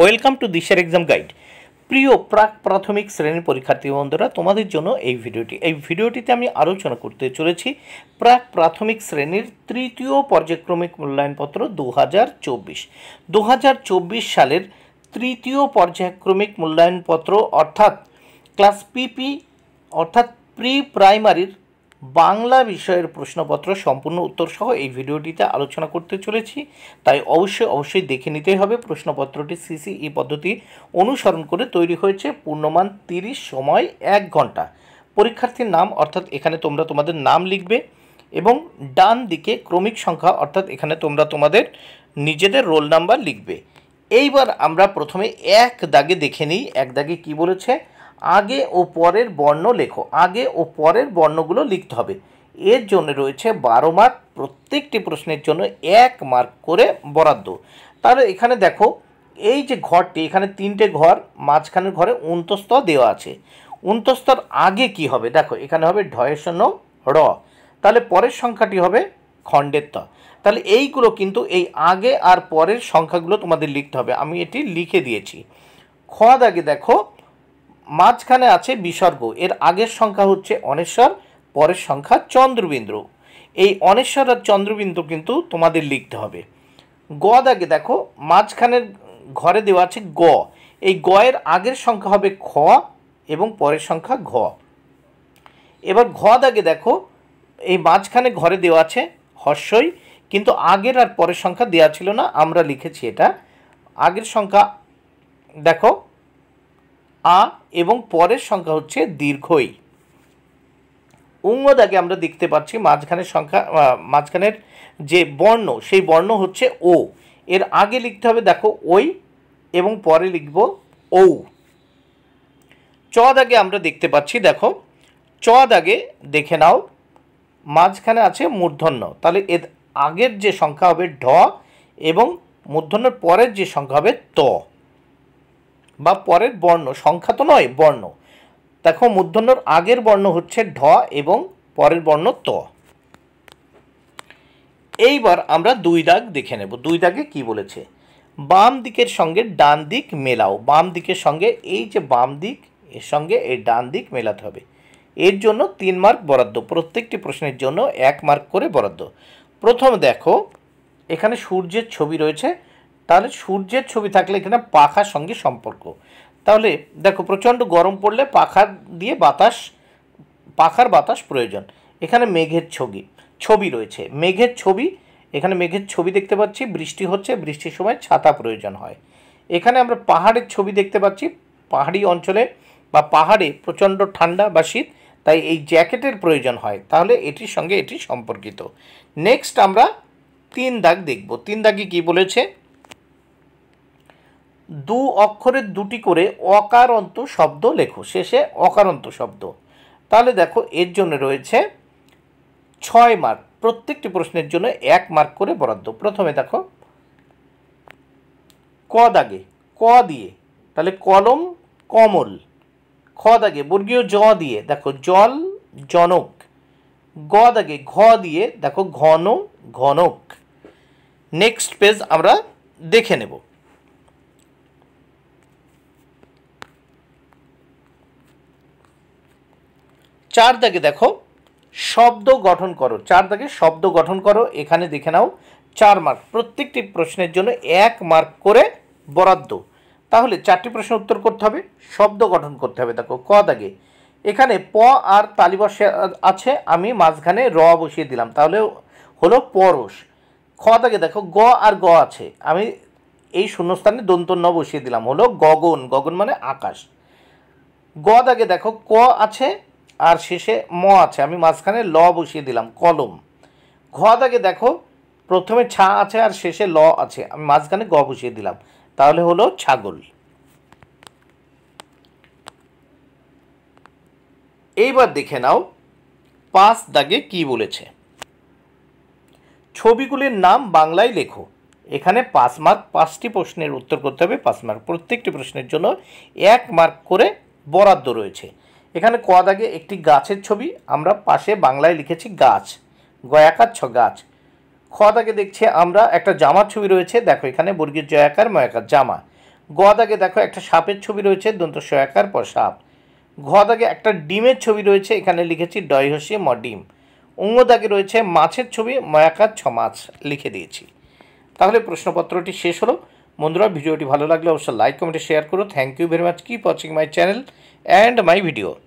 welcome to দিশার exam guide প্রিয় প্রাক প্রাথমিক শ্রেণীর পরীক্ষার্থী বন্ধুরা তোমাদের জন্য এই ভিডিওটি এই ভিডিওটিতে আমি আলোচনা করতে চলেছি প্রাক প্রাথমিক শ্রেণীর তৃতীয় পর্যায়ক্রমিক মূল্যায়নপত্র দু হাজার চব্বিশ দু হাজার চব্বিশ সালের তৃতীয় পর্যায়ক্রমিক মূল্যায়নপত্র অর্থাৎ ক্লাস পিপি অর্থাৎ প্রি প্রাইমারির বাংলা বিষয়ের প্রশ্নপত্র সম্পূর্ণ উত্তর সহ এই ভিডিওটিতে আলোচনা করতে চলেছি তাই অবশ্যই অবশ্যই দেখে নিতেই হবে প্রশ্নপত্রটি সিসি এই পদ্ধতি অনুসরণ করে তৈরি হয়েছে পূর্ণমান তিরিশ সময় এক ঘন্টা পরীক্ষার্থীর নাম অর্থাৎ এখানে তোমরা তোমাদের নাম লিখবে এবং ডান দিকে ক্রমিক সংখ্যা অর্থাৎ এখানে তোমরা তোমাদের নিজেদের রোল নাম্বার লিখবে এইবার আমরা প্রথমে এক দাগে দেখে নিই এক দাগে কি বলেছে আগে ও পরের বর্ণ লেখো আগে ও পরের বর্ণগুলো লিখতে হবে এর জন্য রয়েছে বারো মার্ক প্রত্যেকটি প্রশ্নের জন্য এক মার্ক করে বরাদ্দ তাহলে এখানে দেখো এই যে ঘরটি এখানে তিনটে ঘর মাঝখানের ঘরে উন্তস্ত দেওয়া আছে উন্তস্তর আগে কি হবে দেখো এখানে হবে ঢয়ের শূন্য র তাহলে পরের সংখ্যাটি হবে খণ্ডের ত তাহলে এইগুলো কিন্তু এই আগে আর পরের সংখ্যাগুলো তোমাদের লিখতে হবে আমি এটি লিখে দিয়েছি খ আগে দেখো মাঝখানে আছে বিসর্গ এর আগের সংখ্যা হচ্ছে অনেশ্বর পরের সংখ্যা চন্দ্রবিন্দু এই অনেশ্বর আর চন্দ্রবিন্দু কিন্তু তোমাদের লিখতে হবে গ দাগে দেখো মাঝখানের ঘরে দেওয়া আছে গ এই গ এর আগের সংখ্যা হবে খ এবং পরের সংখ্যা ঘ এবার ঘ দাগে দেখো এই মাঝখানে ঘরে দেওয়া আছে হর্ষই কিন্তু আগের আর পরের সংখ্যা দেওয়া ছিল না আমরা লিখেছি এটা আগের সংখ্যা দেখো আ এবং পরের সংখ্যা হচ্ছে দীর্ঘই উঙ্গদাকে আমরা দেখতে পাচ্ছি মাঝখানের সংখ্যা মাঝখানের যে বর্ণ সেই বর্ণ হচ্ছে ও এর আগে লিখতে হবে দেখো ওই এবং পরে লিখব ঔ চ দাগে আমরা দেখতে পাচ্ছি দেখো চ দাগে দেখে নাও মাঝখানে আছে মূর্ধন্য তাহলে এর আগের যে সংখ্যা হবে ঢ এবং মূর্ধন্যর পরের যে সংখ্যা হবে ত বা পরের বর্ণ সংখ্যা তো নয় বর্ণ দেখো মূর্ধন্যর আগের বর্ণ হচ্ছে ঢ এবং পরের বর্ণ ত এইবার আমরা দুই দাগ দেখে নেব দুই দাগে কি বলেছে বাম দিকের সঙ্গে ডান দিক মেলাও বাম দিকের সঙ্গে এই যে বাম দিক এর সঙ্গে এই ডান দিক মেলাতে হবে এর জন্য তিন মার্ক বরাদ্দ প্রত্যেকটি প্রশ্নের জন্য এক মার্ক করে বরাদ্দ প্রথম দেখো এখানে সূর্যের ছবি রয়েছে তাহলে সূর্যের ছবি থাকলে এখানে পাখার সঙ্গে সম্পর্ক তাহলে দেখো প্রচণ্ড গরম পড়লে পাখা দিয়ে বাতাস পাখার বাতাস প্রয়োজন এখানে মেঘের ছবি ছবি রয়েছে মেঘের ছবি এখানে মেঘের ছবি দেখতে পাচ্ছি বৃষ্টি হচ্ছে বৃষ্টির সময় ছাতা প্রয়োজন হয় এখানে আমরা পাহাড়ের ছবি দেখতে পাচ্ছি পাহাড়ি অঞ্চলে বা পাহাড়ে প্রচণ্ড ঠান্ডা বা শীত তাই এই জ্যাকেটের প্রয়োজন হয় তাহলে এটির সঙ্গে এটি সম্পর্কিত নেক্সট আমরা তিন দাগ দেখব তিন দাগে কি বলেছে দু অক্ষরের দুটি করে অকারন্ত শব্দ লেখো শেষে অকারন্ত শব্দ তাহলে দেখো এর জন্য রয়েছে ছয় মার্ক প্রত্যেকটি প্রশ্নের জন্য এক মার্ক করে বরাদ্দ প্রথমে দেখো ক দাগে ক দিয়ে তাহলে কলম কমল খ দাগে বর্গীয় জ দিয়ে দেখো জল জনক গ দাগে ঘ দিয়ে দেখো ঘন ঘনক নেক্সট পেজ আমরা দেখে নেব চার দাগে দেখো শব্দ গঠন করো চার দাগে শব্দ গঠন করো এখানে দেখে নাও চার মার্ক প্রত্যেকটি প্রশ্নের জন্য এক মার্ক করে বরাদ্দ তাহলে চারটি প্রশ্ন উত্তর করতে হবে শব্দ গঠন করতে হবে দেখো ক দাগে এখানে প আর তালি আছে আমি মাঝখানে র বসিয়ে দিলাম তাহলে হলো পরশ খ দাগে দেখো গ আর গ আছে আমি এই শূন্যস্থানে দন্তন্য বসিয়ে দিলাম হলো গগন গগন মানে আকাশ গ দাগে দেখো ক আছে আর শেষে ম আছে আমি মাঝখানে ল বসিয়ে দিলাম কলম ঘ দাগে দেখো প্রথমে ছা আছে আর শেষে ল আছে আমি মাঝখানে গ বসিয়ে দিলাম তাহলে হলো ছাগল এইবার দেখে নাও পাঁচ দাগে কি বলেছে ছবিগুলির নাম বাংলায় লেখো এখানে পাঁচ মার্ক পাঁচটি প্রশ্নের উত্তর করতে হবে পাঁচ মার্ক প্রত্যেকটি প্রশ্নের জন্য এক মার্ক করে বরাদ্দ রয়েছে এখানে ক দাগে একটি গাছের ছবি আমরা পাশে বাংলায় লিখেছি গাছ গয়াকার ছ গাছ খ দাগে দেখছি আমরা একটা জামার ছবি রয়েছে দেখো এখানে বর্গীর জয়াকার ময়াকার জামা গ দাগে দেখো একটা সাপের ছবি রয়েছে দন্ত সয়াকার পর সাপ ঘ দাগে একটা ডিমের ছবি রয়েছে এখানে লিখেছি ডয় হসিয়ে ম ডিম অঙ্গ দাগে রয়েছে মাছের ছবি ময়াকার ছ মাছ লিখে দিয়েছি তাহলে প্রশ্নপত্রটি শেষ হলো বন্ধুরা ভিডিওটি ভালো লাগলে অবশ্যই লাইক কমেন্টে শেয়ার করো thank you very much keep watching my channel and my video